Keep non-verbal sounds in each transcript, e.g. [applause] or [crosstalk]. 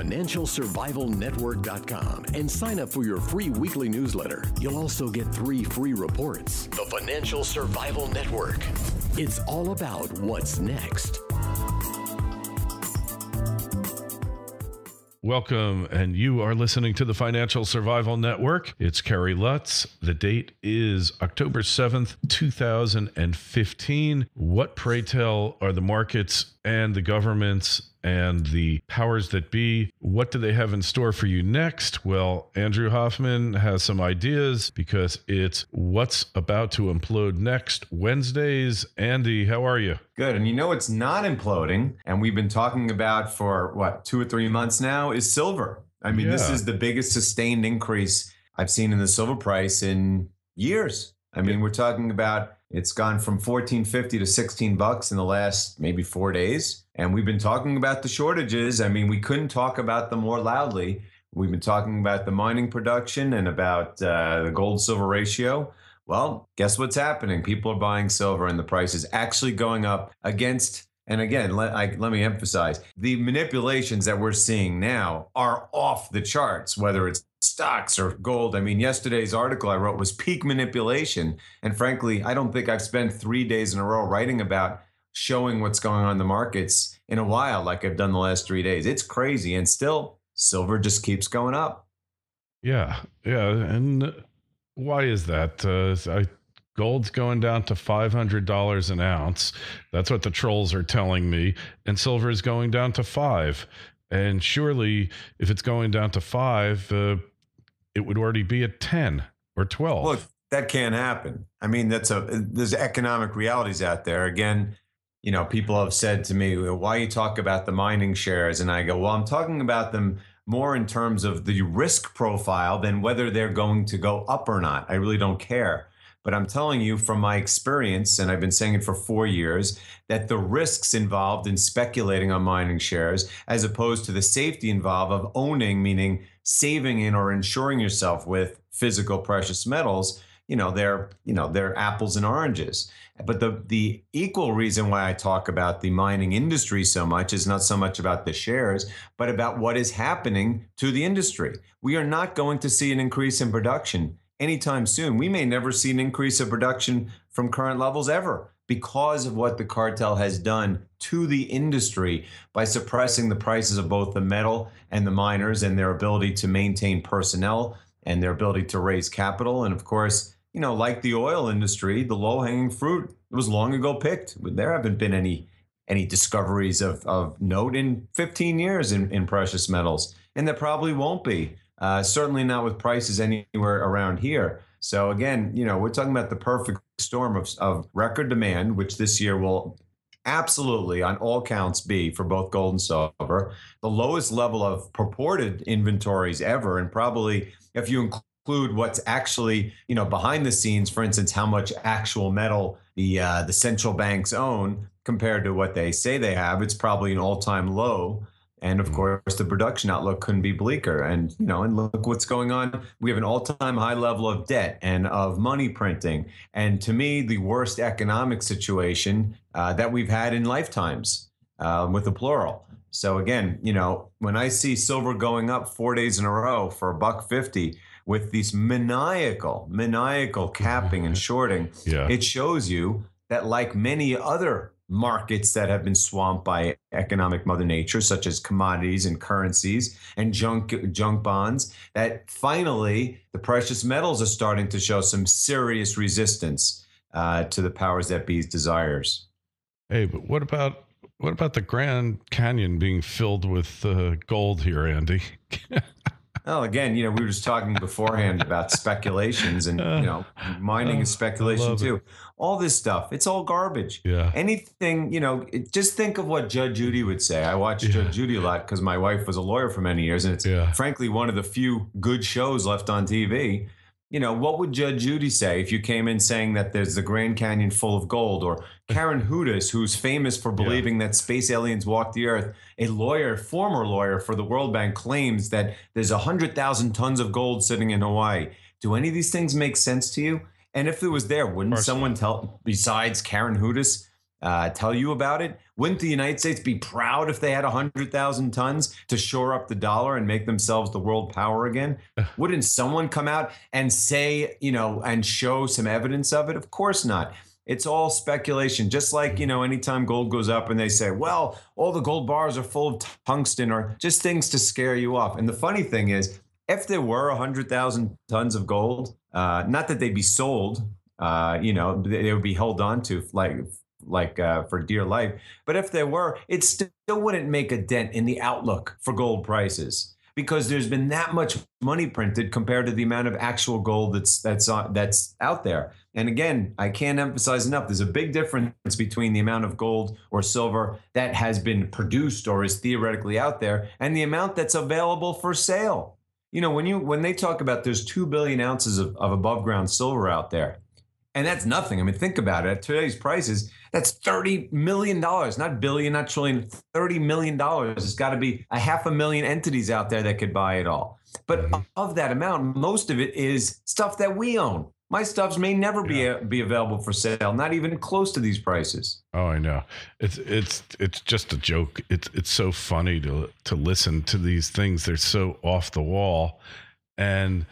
financialsurvivalnetwork.com and sign up for your free weekly newsletter. You'll also get three free reports. The Financial Survival Network. It's all about what's next. Welcome, and you are listening to the Financial Survival Network. It's Carrie Lutz. The date is October 7th, 2015. What, pray tell, are the markets and the governments and the powers that be. What do they have in store for you next? Well, Andrew Hoffman has some ideas because it's what's about to implode next Wednesdays. Andy, how are you? Good. And you know, it's not imploding, and we've been talking about for what, two or three months now, is silver. I mean, yeah. this is the biggest sustained increase I've seen in the silver price in years. I mean, yeah. we're talking about it's gone from 1450 to 16 bucks in the last maybe 4 days and we've been talking about the shortages. I mean, we couldn't talk about them more loudly. We've been talking about the mining production and about uh, the gold silver ratio. Well, guess what's happening? People are buying silver and the price is actually going up against and again, let, I, let me emphasize the manipulations that we're seeing now are off the charts, whether it's stocks or gold. I mean, yesterday's article I wrote was peak manipulation. And frankly, I don't think I've spent three days in a row writing about showing what's going on in the markets in a while, like I've done the last three days. It's crazy. And still, silver just keeps going up. Yeah. Yeah. And why is that? Uh, I Gold's going down to $500 an ounce. That's what the trolls are telling me. And silver is going down to five. And surely, if it's going down to five, uh, it would already be at 10 or 12. Look, that can't happen. I mean, that's a there's economic realities out there. Again, you know, people have said to me, "Why you talk about the mining shares?" And I go, "Well, I'm talking about them more in terms of the risk profile than whether they're going to go up or not. I really don't care. But I'm telling you from my experience, and I've been saying it for four years, that the risks involved in speculating on mining shares, as opposed to the safety involved of owning, meaning saving in or insuring yourself with physical precious metals, you know, they're, you know, they're apples and oranges. But the the equal reason why I talk about the mining industry so much is not so much about the shares, but about what is happening to the industry. We are not going to see an increase in production anytime soon. We may never see an increase of production from current levels ever because of what the cartel has done to the industry by suppressing the prices of both the metal and the miners and their ability to maintain personnel and their ability to raise capital. And of course, you know, like the oil industry, the low hanging fruit was long ago picked. There haven't been any any discoveries of, of note in 15 years in, in precious metals, and there probably won't be. Uh, certainly not with prices anywhere around here. So again, you know, we're talking about the perfect storm of, of record demand, which this year will absolutely on all counts be for both gold and silver. The lowest level of purported inventories ever, and probably if you include include what's actually you know behind the scenes for instance how much actual metal the uh, the central banks own compared to what they say they have it's probably an all-time low and of hmm. course, the production outlook couldn't be bleaker. And you know, and look what's going on. We have an all-time high level of debt and of money printing. And to me, the worst economic situation uh, that we've had in lifetimes, uh, with the plural. So again, you know, when I see silver going up four days in a row for a buck fifty with these maniacal, maniacal capping and [laughs] shorting, yeah. it shows you that, like many other markets that have been swamped by economic mother nature such as commodities and currencies and junk junk bonds that finally the precious metals are starting to show some serious resistance uh, to the powers that be's desires hey but what about what about the grand canyon being filled with uh, gold here andy [laughs] Well, again, you know, we were just talking beforehand about speculations and, you know, mining oh, is speculation too. It. All this stuff, it's all garbage. Yeah. Anything, you know, it, just think of what Judge Judy would say. I watched yeah. Judge Judy a lot because my wife was a lawyer for many years. And it's yeah. frankly one of the few good shows left on TV you know, what would Judge Judy say if you came in saying that there's the Grand Canyon full of gold, or [laughs] Karen Hudas, who's famous for believing yeah. that space aliens walk the Earth? A lawyer, former lawyer for the World Bank, claims that there's 100,000 tons of gold sitting in Hawaii. Do any of these things make sense to you? And if it was there, wouldn't Personally. someone tell, besides Karen Hudas, uh, tell you about it. Wouldn't the United States be proud if they had 100,000 tons to shore up the dollar and make themselves the world power again? Wouldn't someone come out and say, you know, and show some evidence of it? Of course not. It's all speculation. Just like, you know, anytime gold goes up and they say, well, all the gold bars are full of tungsten or just things to scare you off. And the funny thing is, if there were 100,000 tons of gold, uh, not that they'd be sold, uh, you know, they would be held on to like like uh, for dear life. But if there were, it still wouldn't make a dent in the outlook for gold prices because there's been that much money printed compared to the amount of actual gold that's that's on, that's out there. And again, I can't emphasize enough. There's a big difference between the amount of gold or silver that has been produced or is theoretically out there, and the amount that's available for sale. You know, when you when they talk about there's two billion ounces of, of above ground silver out there, and that's nothing. I mean, think about it. At today's prices, that's $30 million, not billion, not trillion, $30 million. There's got to be a half a million entities out there that could buy it all. But mm-hmm. of that amount, most of it is stuff that we own. My stuffs may never yeah. be be available for sale, not even close to these prices. Oh, I know. It's it's it's just a joke. It's it's so funny to to listen to these things. They're so off the wall, and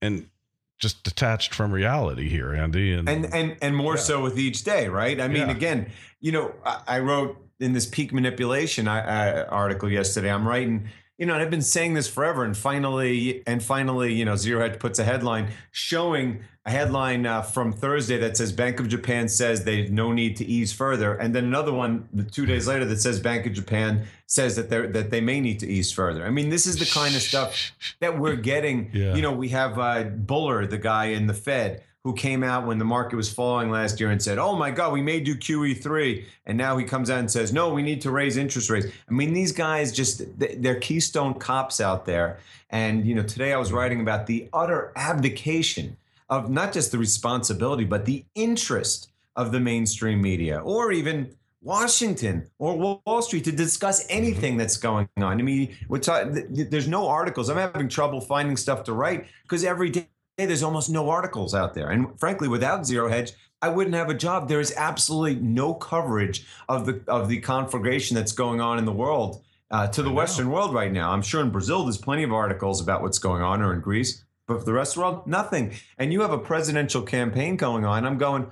and just detached from reality here, Andy, and and and, and more yeah. so with each day, right? I mean, yeah. again, you know, I, I, wrote in this peak manipulation I, I, article yesterday. I'm writing you know, and I've been saying this forever, and finally, and finally, you know, Zero Hedge puts a headline showing a headline uh, from Thursday that says Bank of Japan says they no need to ease further, and then another one two days later that says Bank of Japan says that they that they may need to ease further. I mean, this is the kind of stuff that we're getting. Yeah. You know, we have uh, Buller, the guy in the Fed who came out when the market was falling last year and said, "Oh my God, we may do QE3," and now he comes out and says, "No, we need to raise interest rates." I mean, these guys just—they're keystone cops out there. And you know, today I was writing about the utter abdication of not just the responsibility, but the interest of the mainstream media, or even Washington or Wall Street to discuss anything that's going on. I mean, we're ta- there's no articles. I'm having trouble finding stuff to write because every day there's almost no articles out there. And frankly, without Zero Hedge, I wouldn't have a job. There is absolutely no coverage of the of the conflagration that's going on in the world uh, to the Western world right now. I'm sure in Brazil there's plenty of articles about what's going on, or in Greece, but for the rest of the world, nothing. And you have a presidential campaign going on. I'm going.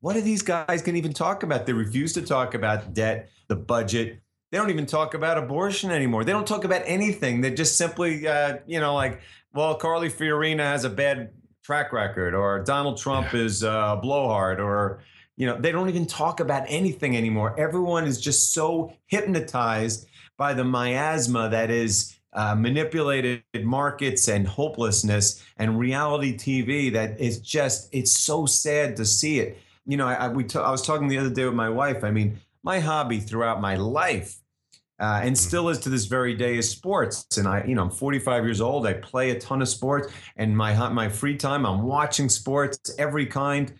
What are these guys going to even talk about? They refuse to talk about debt, the budget, they don't even talk about abortion anymore. They don't talk about anything. They just simply, uh, you know, like, well, Carly Fiorina has a bad track record, or Donald Trump yeah. is uh, a blowhard, or you know, they don't even talk about anything anymore. Everyone is just so hypnotized by the miasma that is uh, manipulated markets and hopelessness and reality TV that is just, it's so sad to see it. You know, I, I we t- I was talking the other day with my wife. I mean, my hobby throughout my life uh, and mm-hmm. still is to this very day is sports. And I, you know, I'm 45 years old. I play a ton of sports, and my my free time, I'm watching sports every kind,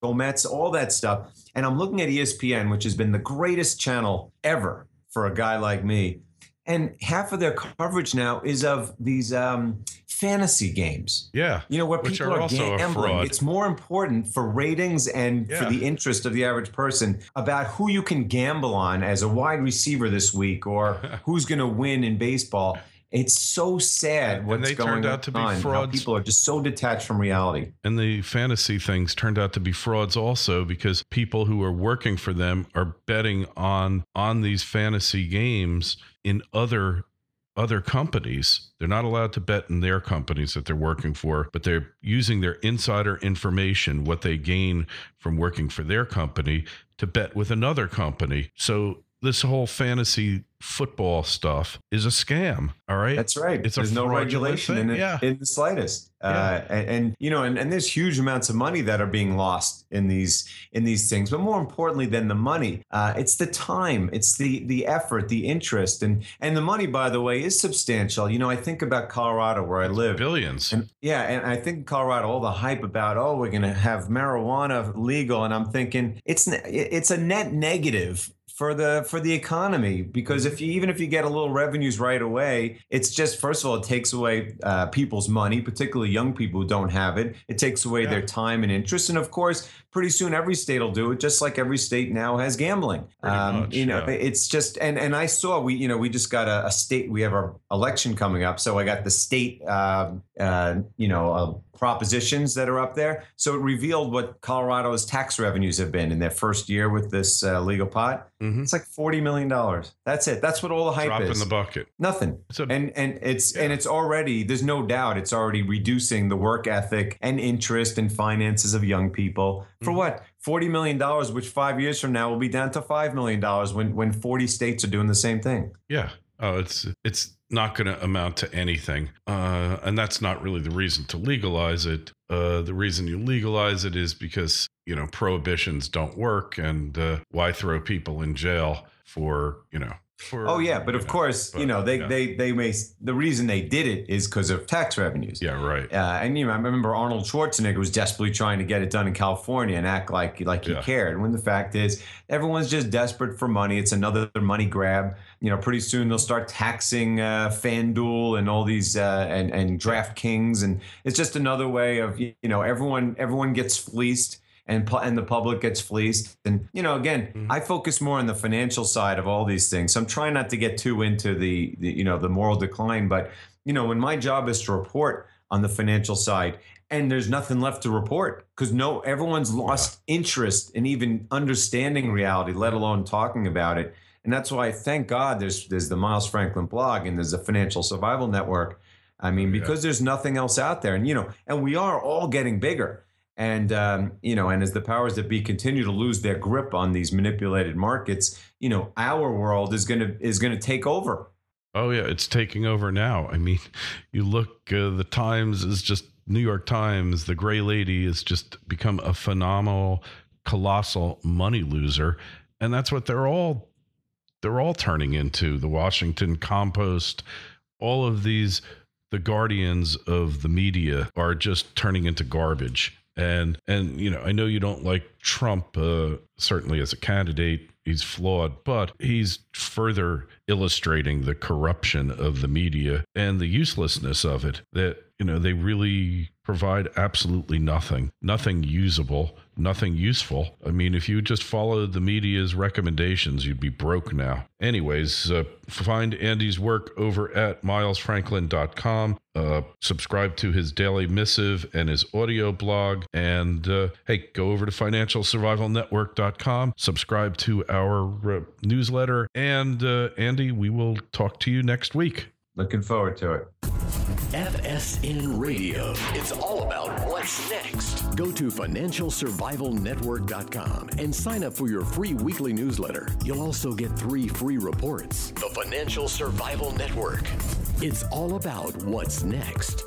go Mets, all that stuff. And I'm looking at ESPN, which has been the greatest channel ever for a guy like me and half of their coverage now is of these um, fantasy games. Yeah, you know where Which people are, are gambling. It's more important for ratings and yeah. for the interest of the average person about who you can gamble on as a wide receiver this week, or [laughs] who's going to win in baseball. It's so sad what's and they going turned out to on, be frauds. people are just so detached from reality. And the fantasy things turned out to be frauds also because people who are working for them are betting on on these fantasy games in other other companies. They're not allowed to bet in their companies that they're working for, but they're using their insider information, what they gain from working for their company, to bet with another company. So this whole fantasy football stuff is a scam. All right. That's right. It's There's no regulation in, it, yeah. in, the slightest. Yeah. Uh, and, and, you know, and, and there's huge amounts of money that are being lost in these in these things. But more importantly than the money, uh, it's the time, it's the the effort, the interest, and and the money. By the way, is substantial. You know, I think about Colorado where I live, billions. And, yeah, and I think Colorado, all the hype about oh, we're going to have marijuana legal, and I'm thinking it's it's a net negative for the for the economy because if you even if you get a little revenues right away it's just first of all it takes away uh, people's money particularly young people who don't have it it takes away yeah. their time and interest and of course pretty soon every state will do it just like every state now has gambling um, much, you know yeah. it's just and and i saw we you know we just got a, a, state we have our election coming up so i got the state uh, uh, you know uh, propositions that are up there so it revealed what colorado's tax revenues have been in their first year with this uh, legal pot Mm-hmm. It's like forty million dollars. That's it. That's what all the hype Drop is. in the bucket. Nothing. A, and and it's yeah. and it's already. There's no doubt. It's already reducing the work ethic and interest and finances of young people. For mm-hmm. what? Forty million dollars, which five years from now will be down to five million dollars when when forty states are doing the same thing. Yeah, oh, it's it's not going to amount to anything, uh, and that's not really the reason to legalize it. Uh, the reason you legalize it is because you know prohibitions don't work, and uh, why throw people in jail for you know for, oh yeah, but of know, course, but, you know they yeah. they they may the reason they did it is because of tax revenues. Yeah, right. Uh, and you know, I remember Arnold Schwarzenegger was desperately trying to get it done in California and act like like he yeah. cared. When the fact is, everyone's just desperate for money. It's another money grab. You know, pretty soon they'll start taxing uh, FanDuel and all these uh, and and DraftKings, and it's just another way of you know everyone everyone gets fleeced and and the public gets fleeced. And you know, again, mm-hmm. I focus more on the financial side of all these things. So I'm trying not to get too into the, the you know the moral decline, but you know, when my job is to report on the financial side and there's nothing left to report because no everyone's lost yeah. interest in even understanding reality let alone talking about it and that's why thank god there's there's the miles franklin blog and there's the financial survival network i mean because yeah. there's nothing else out there and you know and we are all getting bigger and um, you know, and as the powers that be continue to lose their grip on these manipulated markets, you know, our world is gonna is gonna take over. Oh yeah, it's taking over now. I mean, you look, uh, the Times is just New York Times. The Gray Lady has just become a phenomenal, colossal money loser, and that's what they're all they're all turning into. The Washington Compost, all of these, the guardians of the media are just turning into garbage and and you know i know you don't like trump uh, certainly as a candidate he's flawed but he's further illustrating the corruption of the media and the uselessness of it that you know, they really provide absolutely nothing, nothing usable, nothing useful. I mean, if you just follow the media's recommendations, you'd be broke now. Anyways, uh, find Andy's work over at milesfranklin.com. Uh, subscribe to his daily missive and his audio blog. And uh, hey, go over to financialsurvivalnetwork.com, subscribe to our uh, newsletter. And uh, Andy, we will talk to you next week. Looking forward to it. FSN Radio. It's all about what's next. Go to financialsurvivalnetwork.com and sign up for your free weekly newsletter. You'll also get three free reports. The Financial Survival Network. It's all about what's next.